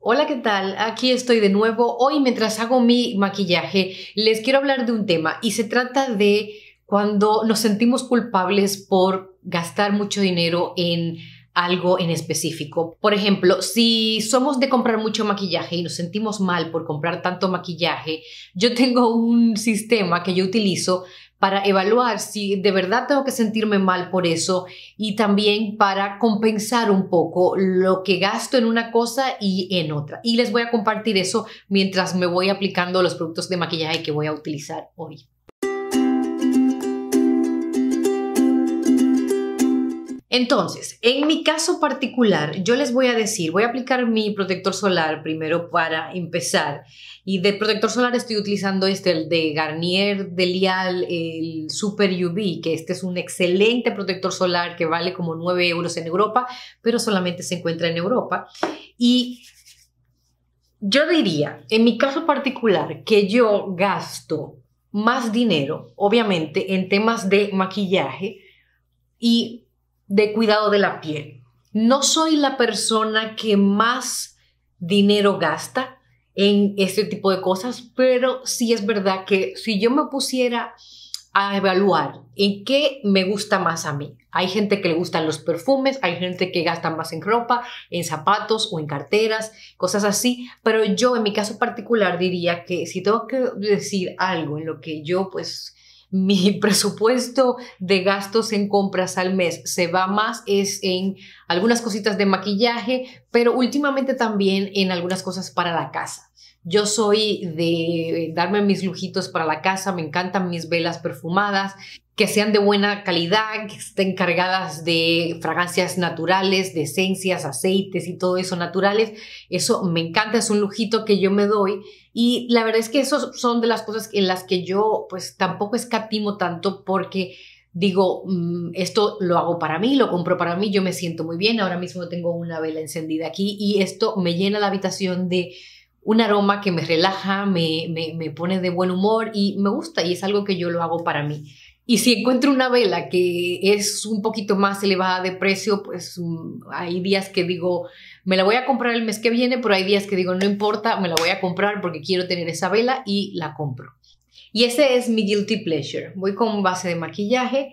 Hola, ¿qué tal? Aquí estoy de nuevo. Hoy mientras hago mi maquillaje les quiero hablar de un tema y se trata de cuando nos sentimos culpables por gastar mucho dinero en algo en específico. Por ejemplo, si somos de comprar mucho maquillaje y nos sentimos mal por comprar tanto maquillaje, yo tengo un sistema que yo utilizo para evaluar si de verdad tengo que sentirme mal por eso y también para compensar un poco lo que gasto en una cosa y en otra. Y les voy a compartir eso mientras me voy aplicando los productos de maquillaje que voy a utilizar hoy. Entonces, en mi caso particular, yo les voy a decir, voy a aplicar mi protector solar primero para empezar. Y de protector solar estoy utilizando este, el de Garnier de Lial, el Super UV, que este es un excelente protector solar que vale como 9 euros en Europa, pero solamente se encuentra en Europa. Y yo diría, en mi caso particular, que yo gasto más dinero, obviamente, en temas de maquillaje y de cuidado de la piel. No soy la persona que más dinero gasta en este tipo de cosas, pero sí es verdad que si yo me pusiera a evaluar en qué me gusta más a mí. Hay gente que le gustan los perfumes, hay gente que gasta más en ropa, en zapatos o en carteras, cosas así, pero yo en mi caso particular diría que si tengo que decir algo en lo que yo pues mi presupuesto de gastos en compras al mes se va más es en algunas cositas de maquillaje, pero últimamente también en algunas cosas para la casa. Yo soy de darme mis lujitos para la casa, me encantan mis velas perfumadas, que sean de buena calidad, que estén cargadas de fragancias naturales, de esencias, aceites y todo eso naturales. Eso me encanta, es un lujito que yo me doy y la verdad es que esos son de las cosas en las que yo pues tampoco escatimo tanto porque digo, mm, esto lo hago para mí, lo compro para mí, yo me siento muy bien, ahora mismo tengo una vela encendida aquí y esto me llena la habitación de un aroma que me relaja, me, me pone de buen humor y me gusta y es algo que yo lo hago para mí. Y si encuentro una vela que es un poquito más elevada de precio, pues mm, hay días que digo, me la voy a comprar el mes que viene, pero hay días que digo, no importa, me la voy a comprar porque quiero tener esa vela y la compro. Y ese es mi guilty pleasure. Voy con base de maquillaje,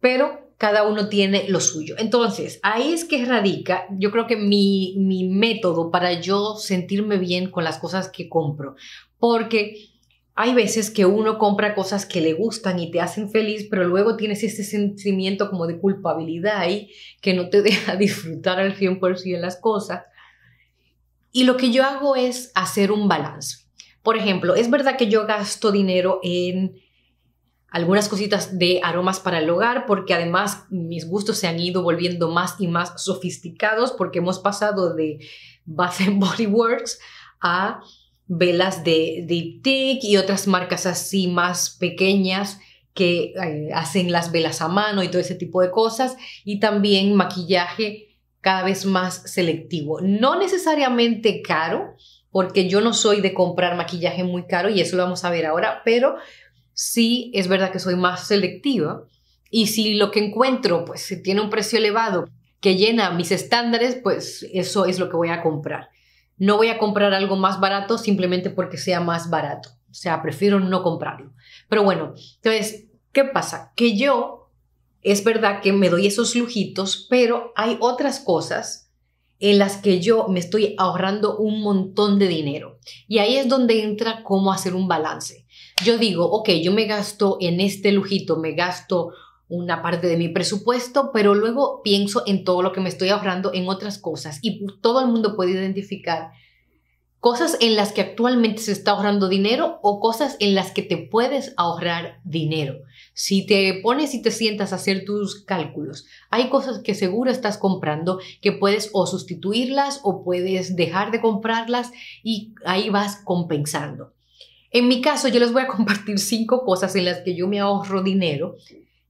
pero cada uno tiene lo suyo. Entonces, ahí es que radica, yo creo que mi, mi método para yo sentirme bien con las cosas que compro, porque hay veces que uno compra cosas que le gustan y te hacen feliz, pero luego tienes este sentimiento como de culpabilidad ahí que no te deja disfrutar al 100% las cosas. Y lo que yo hago es hacer un balance. Por ejemplo, es verdad que yo gasto dinero en algunas cositas de aromas para el hogar porque además mis gustos se han ido volviendo más y más sofisticados porque hemos pasado de Bath Body Works a velas de, diptyque y otras marcas así más pequeñas que eh, hacen las velas a mano y todo ese tipo de cosas. Y también maquillaje cada vez más selectivo. No necesariamente caro, porque yo no soy de comprar maquillaje muy caro y eso lo vamos a ver ahora, pero sí es verdad que soy más selectiva y si lo que encuentro pues tiene un precio elevado que llena mis estándares, pues eso es lo que voy a comprar. No voy a comprar algo más barato simplemente porque sea más barato. O sea, prefiero no comprarlo. Pero bueno, entonces, ¿qué pasa? Que yo es verdad que me doy esos lujitos, pero hay otras cosas en las que yo me estoy ahorrando un montón de dinero. Y ahí es donde entra cómo hacer un balance. Yo digo, ok, yo me gasto en este lujito, me gasto una parte de mi presupuesto, pero luego pienso en todo lo que me estoy ahorrando en otras cosas y todo el mundo puede identificar cosas en las que actualmente se está ahorrando dinero o cosas en las que te puedes ahorrar dinero. Si te pones y te sientas a hacer tus cálculos, hay cosas que seguro estás comprando que puedes o sustituirlas o puedes dejar de comprarlas y ahí vas compensando. En mi caso, yo les voy a compartir cinco cosas en las que yo me ahorro dinero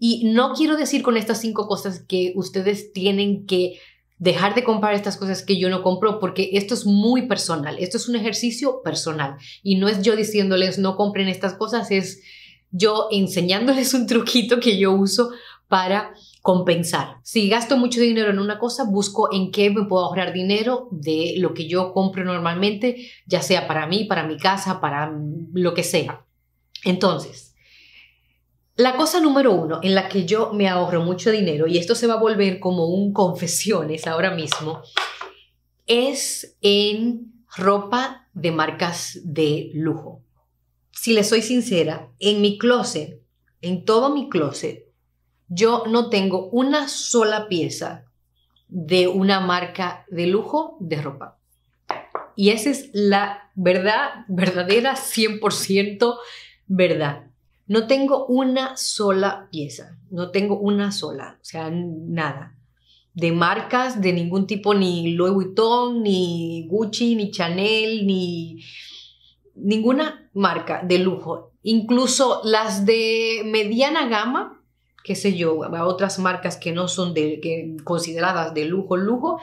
y no quiero decir con estas cinco cosas que ustedes tienen que dejar de comprar estas cosas que yo no compro porque esto es muy personal, esto es un ejercicio personal y no es yo diciéndoles no compren estas cosas, es yo enseñándoles un truquito que yo uso para compensar. Si gasto mucho dinero en una cosa, busco en qué me puedo ahorrar dinero de lo que yo compro normalmente, ya sea para mí, para mi casa, para lo que sea. Entonces, la cosa número uno en la que yo me ahorro mucho dinero, y esto se va a volver como un confesiones ahora mismo, es en ropa de marcas de lujo. Si le soy sincera, en mi closet, en todo mi closet, yo no tengo una sola pieza de una marca de lujo de ropa. Y esa es la verdad, verdadera, 100% verdad. No tengo una sola pieza, no tengo una sola, o sea, nada. De marcas de ningún tipo, ni Louis Vuitton, ni Gucci, ni Chanel, ni ninguna marca de lujo. Incluso las de mediana gama, qué sé yo, otras marcas que no son de, consideradas de lujo, lujo.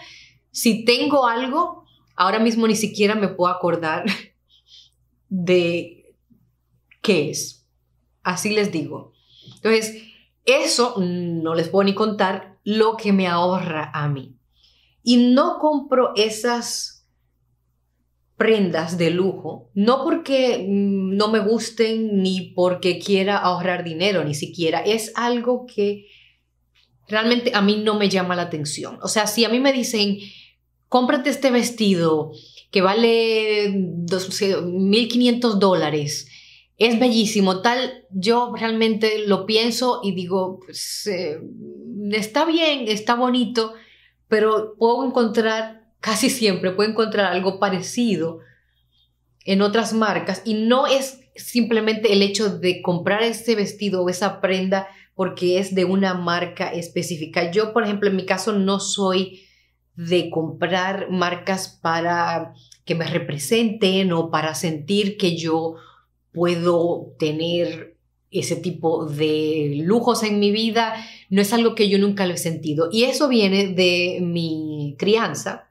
Si tengo algo, ahora mismo ni siquiera me puedo acordar de qué es así les digo. Entonces, eso no les puedo ni contar lo que me ahorra a mí. Y no compro esas prendas de lujo, no porque mm, no me gusten ni porque quiera ahorrar dinero, ni siquiera. Es algo que realmente a mí no me llama la atención. O sea, si a mí me dicen, cómprate este vestido que vale $1,500 dólares es bellísimo. Tal, yo realmente lo pienso y digo, pues, eh, está bien, está bonito, pero puedo encontrar, casi siempre puedo encontrar algo parecido en otras marcas y no es simplemente el hecho de comprar ese vestido o esa prenda porque es de una marca específica. Yo, por ejemplo, en mi caso no soy de comprar marcas para que me representen o para sentir que yo puedo tener ese tipo de lujos en mi vida, no es algo que yo nunca lo he sentido. Y eso viene de mi crianza.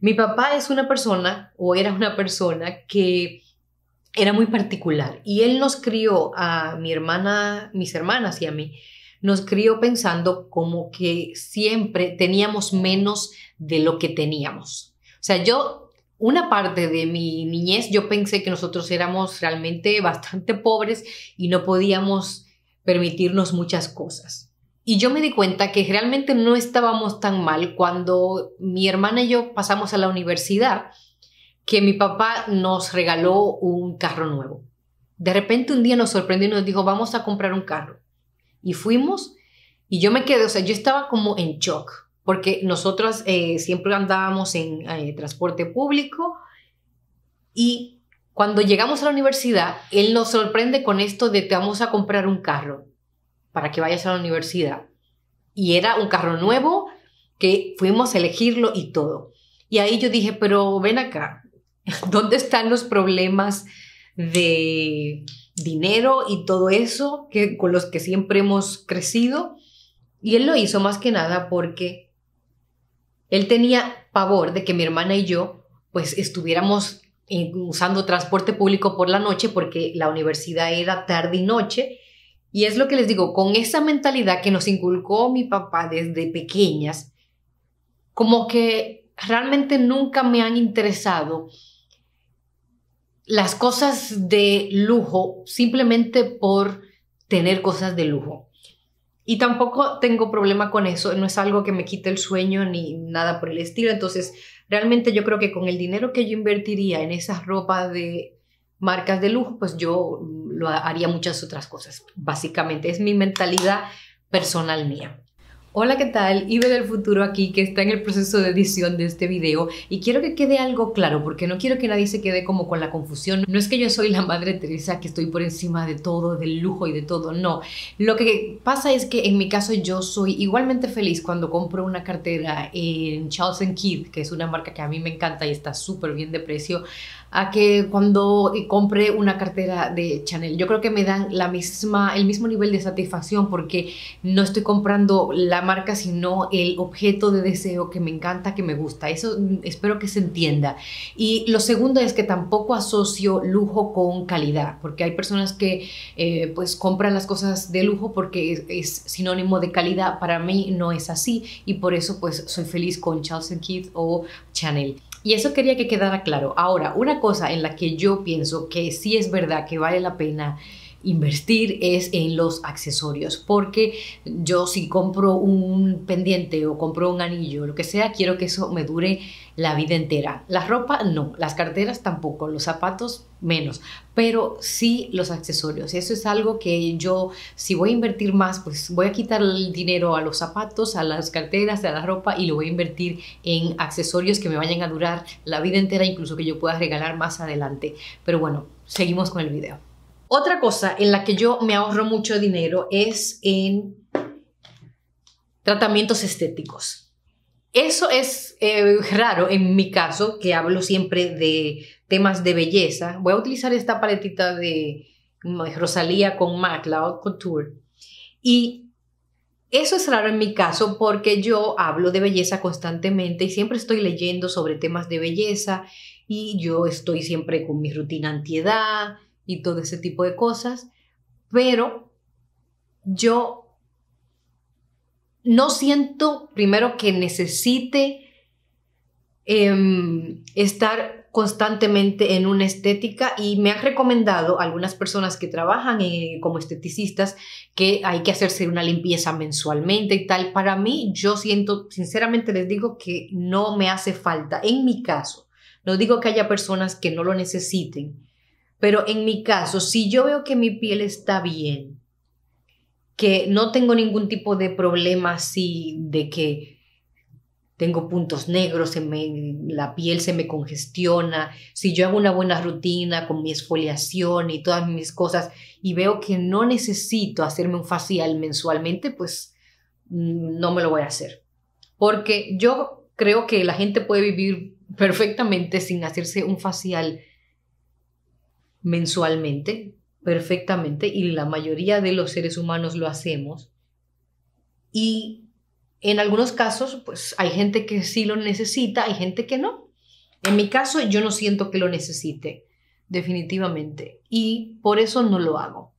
Mi papá es una persona, o era una persona, que era muy particular. Y él nos crió a mi hermana, mis hermanas y a mí, nos crió pensando como que siempre teníamos menos de lo que teníamos. O sea, yo una parte de mi niñez yo pensé que nosotros éramos realmente bastante pobres y no podíamos permitirnos muchas cosas. Y yo me di cuenta que realmente no estábamos tan mal cuando mi hermana y yo pasamos a la universidad, que mi papá nos regaló un carro nuevo. De repente un día nos sorprendió y nos dijo, vamos a comprar un carro. Y fuimos y yo me quedé, o sea, yo estaba como en shock porque nosotros eh, siempre andábamos en eh, transporte público y cuando llegamos a la universidad, él nos sorprende con esto de te vamos a comprar un carro para que vayas a la universidad. Y era un carro nuevo que fuimos a elegirlo y todo. Y ahí yo dije, pero ven acá, ¿dónde están los problemas de dinero y todo eso que, con los que siempre hemos crecido? Y él lo hizo más que nada porque él tenía pavor de que mi hermana y yo pues estuviéramos usando transporte público por la noche porque la universidad era tarde y noche. Y es lo que les digo, con esa mentalidad que nos inculcó mi papá desde pequeñas, como que realmente nunca me han interesado las cosas de lujo simplemente por tener cosas de lujo. Y tampoco tengo problema con eso, no es algo que me quite el sueño ni nada por el estilo. Entonces, realmente yo creo que con el dinero que yo invertiría en esas ropas de marcas de lujo, pues yo lo haría muchas otras cosas. Básicamente, es mi mentalidad personal mía. Hola, ¿qué tal? Ibe del futuro aquí, que está en el proceso de edición de este video y quiero que quede algo claro porque no quiero que nadie se quede como con la confusión. No es que yo soy la madre Teresa que estoy por encima de todo, del lujo y de todo, no. Lo que pasa es que en mi caso yo soy igualmente feliz cuando compro una cartera en Charles Kidd, que es una marca que a mí me encanta y está súper bien de precio, a que cuando compre una cartera de Chanel. Yo creo que me dan la misma, el mismo nivel de satisfacción porque no estoy comprando la marca, sino el objeto de deseo que me encanta, que me gusta. Eso mm, espero que se entienda. Y lo segundo es que tampoco asocio lujo con calidad, porque hay personas que eh, pues compran las cosas de lujo porque es, sinónimo de calidad. Para mí no es así y por eso pues soy feliz con Charles Kids o Chanel. Y eso quería que quedara claro. Ahora, una cosa en la que yo pienso que sí es verdad que vale la pena invertir es en los accesorios, porque yo si compro un pendiente o compro un anillo, lo que sea, quiero que eso me dure la vida entera. La ropa no, las carteras tampoco, los zapatos menos, pero sí los accesorios. Eso es algo que yo, si voy a invertir más, pues voy a quitar el dinero a los zapatos, a las carteras, a la ropa y lo voy a invertir en accesorios que me vayan a durar la vida entera, incluso que yo pueda regalar más adelante. Pero bueno, seguimos con el video. Otra cosa en la que yo me ahorro mucho dinero es en tratamientos estéticos. Eso es eh, raro en mi caso, que hablo siempre de temas de belleza. Voy a utilizar esta paletita de mm, Rosalía con MAC, Out Couture. Y eso es raro en mi caso porque yo hablo de belleza constantemente y siempre estoy leyendo sobre temas de belleza y yo estoy siempre con mi rutina antiedad, y todo ese tipo de cosas, pero yo no siento primero que necesite em, estar constantemente en una estética y me han recomendado algunas personas que trabajan eh, como esteticistas que hay que hacerse una limpieza mensualmente y tal. Para mí, yo siento, sinceramente les digo que no me hace falta, en mi caso. No digo que haya personas que no lo necesiten, pero en mi caso, si yo veo que mi piel está bien, que no tengo ningún tipo de problema así de que tengo puntos negros, se la piel se me congestiona, si yo hago una buena rutina con mi exfoliación y todas mis cosas y veo que no necesito hacerme un facial mensualmente, pues mm, no me lo voy a hacer. Porque yo creo que la gente puede vivir perfectamente sin hacerse un facial mensualmente, perfectamente, y la mayoría de los seres humanos lo hacemos. Y en algunos casos, pues hay gente que sí lo necesita, hay gente que no. En mi caso, yo no siento que lo necesite, definitivamente, y por eso no lo hago.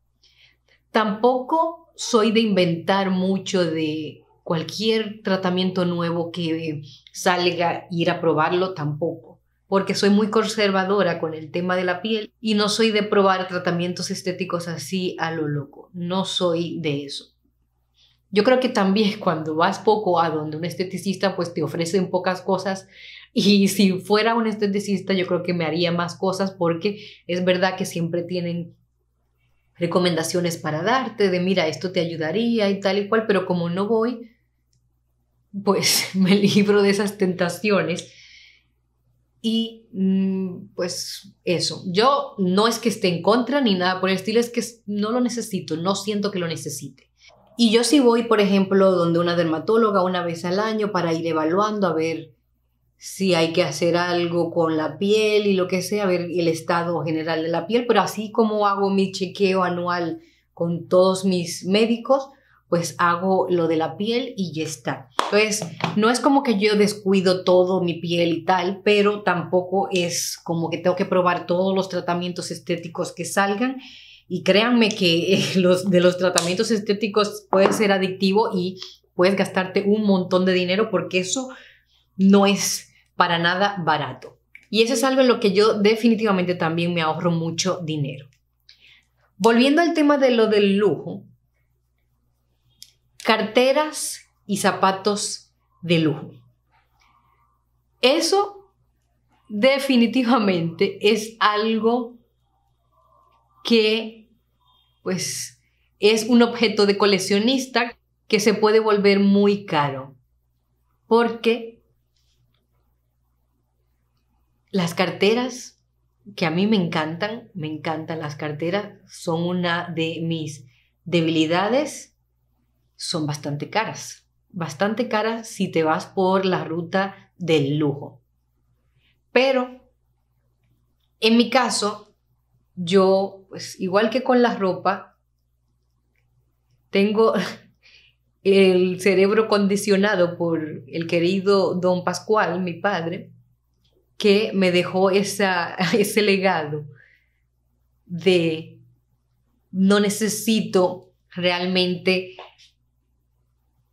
Tampoco soy de inventar mucho de cualquier tratamiento nuevo que salga, ir a probarlo, tampoco porque soy muy conservadora con el tema de la piel y no soy de probar tratamientos estéticos así a lo loco, no soy de eso. Yo creo que también cuando vas poco a donde un esteticista pues te ofrecen pocas cosas y si fuera un esteticista yo creo que me haría más cosas porque es verdad que siempre tienen recomendaciones para darte de mira esto te ayudaría y tal y cual, pero como no voy pues me libro de esas tentaciones y mm, pues eso, yo no es que esté en contra ni nada por el estilo, es que no lo necesito, no siento que lo necesite. Y yo sí voy, por ejemplo, donde una dermatóloga una vez al año para ir evaluando a ver si hay que hacer algo con la piel y lo que sea, a ver el estado general de la piel, pero así como hago mi chequeo anual con todos mis médicos, pues hago lo de la piel y ya está. Entonces, no es como que yo descuido todo mi piel y tal, pero tampoco es como que tengo que probar todos los tratamientos estéticos que salgan. Y créanme que eh, los, de los tratamientos estéticos puede ser adictivo y puedes gastarte un montón de dinero porque eso no es para nada barato. Y eso es algo en lo que yo definitivamente también me ahorro mucho dinero. Volviendo al tema de lo del lujo, carteras y zapatos de lujo. Eso definitivamente es algo que pues es un objeto de coleccionista que se puede volver muy caro porque las carteras que a mí me encantan, me encantan las carteras, son una de mis debilidades son bastante caras. Bastante caras si te vas por la ruta del lujo. Pero en mi caso, yo, pues igual que con la ropa, tengo el cerebro condicionado por el querido don Pascual, mi padre, que me dejó ese legado de no necesito realmente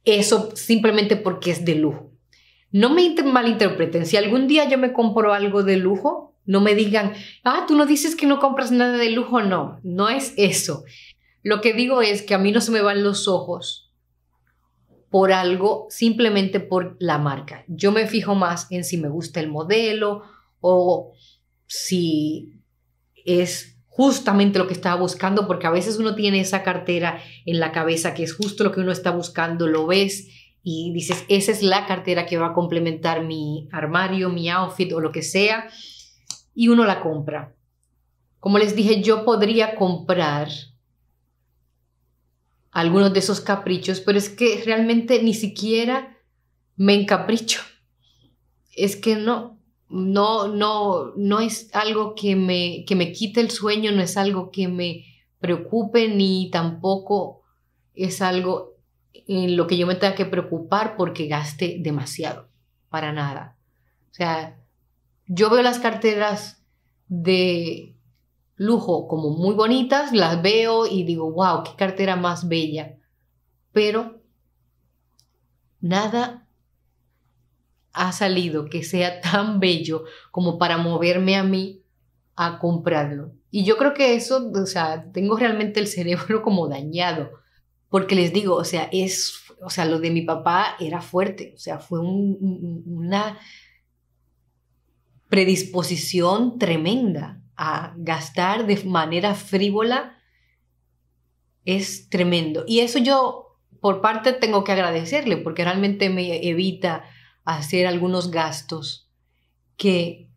eso simplemente porque es de lujo. No me malinterpreten, si algún día yo me compro algo de lujo, no me digan, ah, tú no dices que no compras nada de lujo, no, no es eso. Lo que digo es que a mí no se me van los ojos por algo simplemente por la marca. Yo me fijo más en si me gusta el modelo o si es justamente lo que estaba buscando, porque a veces uno tiene esa cartera en la cabeza que es justo lo que uno está buscando, lo ves y dices, esa es la cartera que va a complementar mi armario, mi outfit o lo que sea, y uno la compra. Como les dije, yo podría comprar algunos de esos caprichos, pero es que realmente ni siquiera me encapricho. Es que no, no, no, no es algo que me, que me quite el sueño, no es algo que me preocupe, ni tampoco es algo en lo que yo me tenga que preocupar porque gaste demasiado, para nada. O sea, yo veo las carteras de lujo como muy bonitas, las veo y digo, wow, qué cartera más bella. Pero nada ha salido que sea tan bello como para moverme a mí a comprarlo. Y yo creo que eso, o sea, tengo realmente el cerebro como dañado, porque les digo, o sea, es, o sea, lo de mi papá era fuerte, o sea, fue una predisposición tremenda a gastar de manera frívola, es tremendo. Y eso yo, por parte, tengo que agradecerle, porque realmente me evita hacer algunos gastos que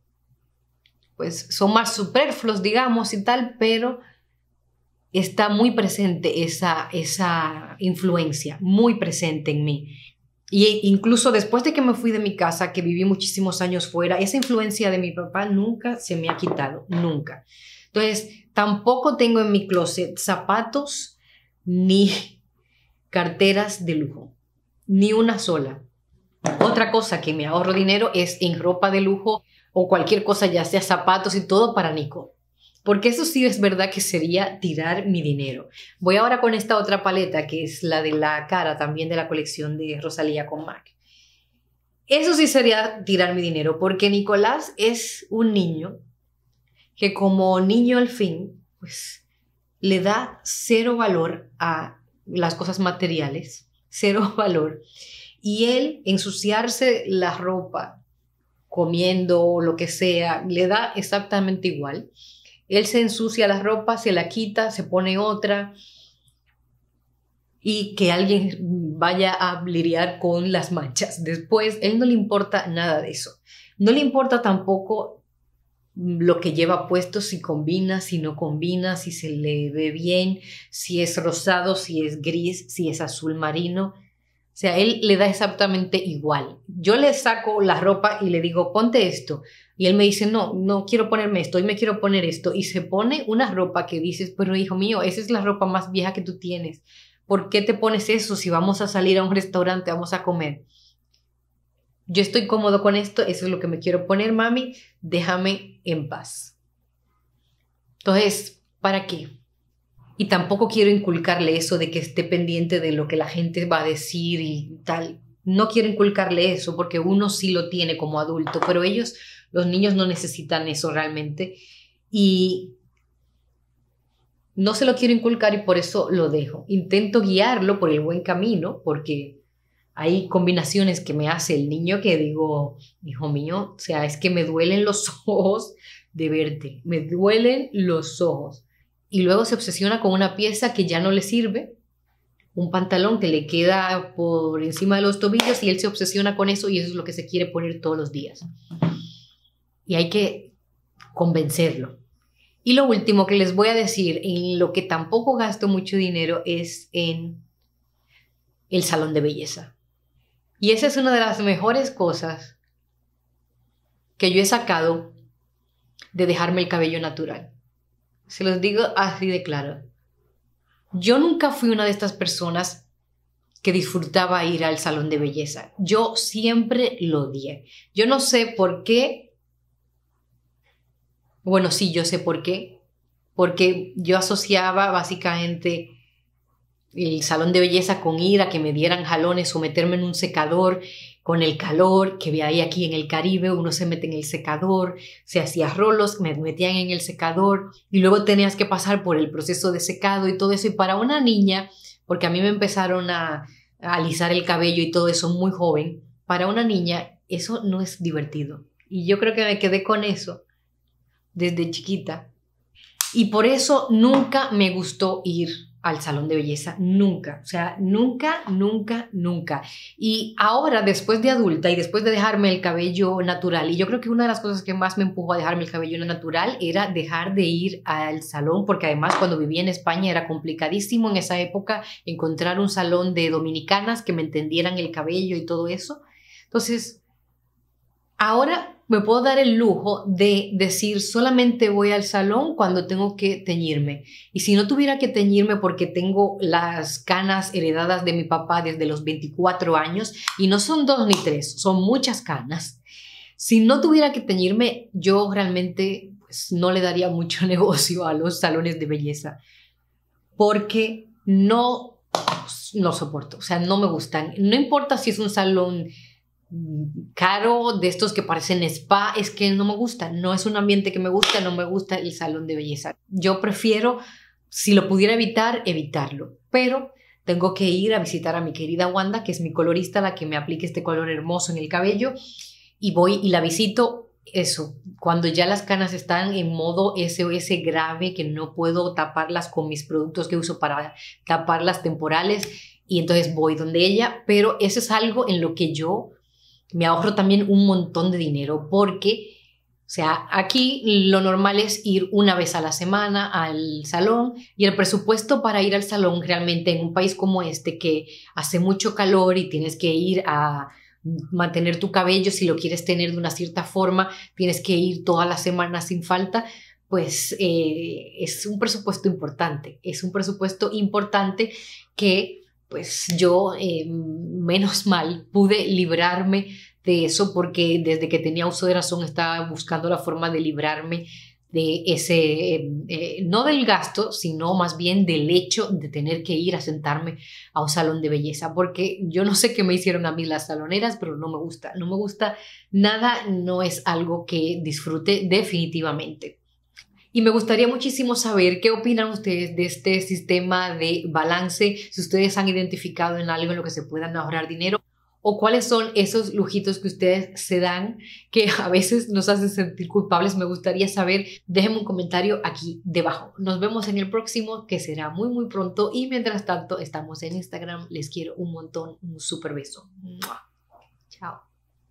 pues son más superfluos, digamos, y tal, pero está muy presente esa, esa influencia, muy presente en mí. Y e incluso después de que me fui de mi casa, que viví muchísimos años fuera, esa influencia de mi papá nunca se me ha quitado, nunca. Entonces, tampoco tengo en mi closet zapatos ni carteras de lujo, ni una sola. Otra cosa que me ahorro dinero es en ropa de lujo o cualquier cosa, ya sea zapatos y todo para Nico. Porque eso sí es verdad que sería tirar mi dinero. Voy ahora con esta otra paleta que es la de la cara también de la colección de Rosalía con Mac. Eso sí sería tirar mi dinero, porque Nicolás es un niño que como niño al fin, pues le da cero valor a las cosas materiales, cero valor y él ensuciarse la ropa comiendo o lo que sea, le da exactamente igual. Él se ensucia la ropa, se la quita, se pone otra y que alguien vaya a liriar con las manchas. Después, él no le importa nada de eso. No le importa tampoco lo que lleva puesto, si combina, si no combina, si se le ve bien, si es rosado, si es gris, si es azul marino. O sea, él le da exactamente igual. Yo le saco la ropa y le digo, ponte esto. Y él me dice, no, no quiero ponerme esto, hoy me quiero poner esto. Y se pone una ropa que dices, pero hijo mío, esa es la ropa más vieja que tú tienes. ¿Por qué te pones eso si vamos a salir a un restaurante, vamos a comer? Yo estoy cómodo con esto, eso es lo que me quiero poner, mami, déjame en paz. Entonces, ¿para qué? Y tampoco quiero inculcarle eso de que esté pendiente de lo que la gente va a decir y tal. No quiero inculcarle eso porque uno sí lo tiene como adulto, pero ellos, los niños no necesitan eso realmente. Y no se lo quiero inculcar y por eso lo dejo. Intento guiarlo por el buen camino porque hay combinaciones que me hace el niño que digo, hijo mío, o sea, es que me duelen los ojos de verte, me duelen los ojos y luego se obsesiona con una pieza que ya no le sirve, un pantalón que le queda por encima de los tobillos y él se obsesiona con eso y eso es lo que se quiere poner todos los días. Y hay que convencerlo. Y lo último que les voy a decir, en lo que tampoco gasto mucho dinero es en el salón de belleza. Y esa es una de las mejores cosas que yo he sacado de dejarme el cabello natural. Se los digo así de claro. Yo nunca fui una de estas personas que disfrutaba ir al salón de belleza. Yo siempre lo odié. Yo no sé por qué. Bueno, sí, yo sé por qué. Porque yo asociaba básicamente el salón de belleza con ir a que me dieran jalones o meterme en un secador con el calor que había aquí en el Caribe, uno se mete en el secador, se hacía rolos, me metían en el secador y luego tenías que pasar por el proceso de secado y todo eso. Y para una niña, porque a mí me empezaron a, a alisar el cabello y todo eso muy joven, para una niña eso no es divertido. Y yo creo que me quedé con eso desde chiquita. Y por eso nunca me gustó ir al salón de belleza nunca, o sea, nunca, nunca, nunca. Y ahora, después de adulta y después de dejarme el cabello natural, y yo creo que una de las cosas que más me empujó a dejarme el cabello natural era dejar de ir al salón, porque además cuando vivía en España era complicadísimo en esa época encontrar un salón de dominicanas que me entendieran el cabello y todo eso. Entonces, ahora me puedo dar el lujo de decir solamente voy al salón cuando tengo que teñirme. Y si no tuviera que teñirme porque tengo las canas heredadas de mi papá desde los 24 años, y no son dos ni tres, son muchas canas, si no tuviera que teñirme, yo realmente pues, no le daría mucho negocio a los salones de belleza, porque no no soporto, o sea, no me gustan. No importa si es un salón caro, de estos que parecen spa, es que no me gusta, no es un ambiente que me gusta, no me gusta el salón de belleza. Yo prefiero, si lo pudiera evitar, evitarlo, pero tengo que ir a visitar a mi querida Wanda, que es mi colorista, la que me aplique este color hermoso en el cabello, y voy y la visito. Eso, cuando ya las canas están en modo SOS grave, que no puedo taparlas con mis productos que uso para taparlas temporales, y entonces voy donde ella, pero eso es algo en lo que yo me ahorro también un montón de dinero porque, o sea, aquí lo normal es ir una vez a la semana al salón y el presupuesto para ir al salón realmente en un país como este que hace mucho calor y tienes que ir a mantener tu cabello si lo quieres tener de una cierta forma, tienes que ir toda la semana sin falta, pues eh, es un presupuesto importante, es un presupuesto importante que pues yo, eh, menos mal, pude librarme de eso porque desde que tenía uso de razón estaba buscando la forma de librarme de ese, eh, no del gasto, sino más bien del hecho de tener que ir a sentarme a un salón de belleza, porque yo no sé qué me hicieron a mí las saloneras, pero no me gusta, no me gusta nada, no es algo que disfrute definitivamente. Y me gustaría muchísimo saber qué opinan ustedes de este sistema de balance, si ustedes han identificado en algo en lo que se puedan ahorrar dinero o cuáles son esos lujitos que ustedes se dan que a veces nos hacen sentir culpables. Me gustaría saber, déjenme un comentario aquí debajo. Nos vemos en el próximo que será muy muy pronto y mientras tanto estamos en Instagram. Les quiero un montón, un super beso. Chao.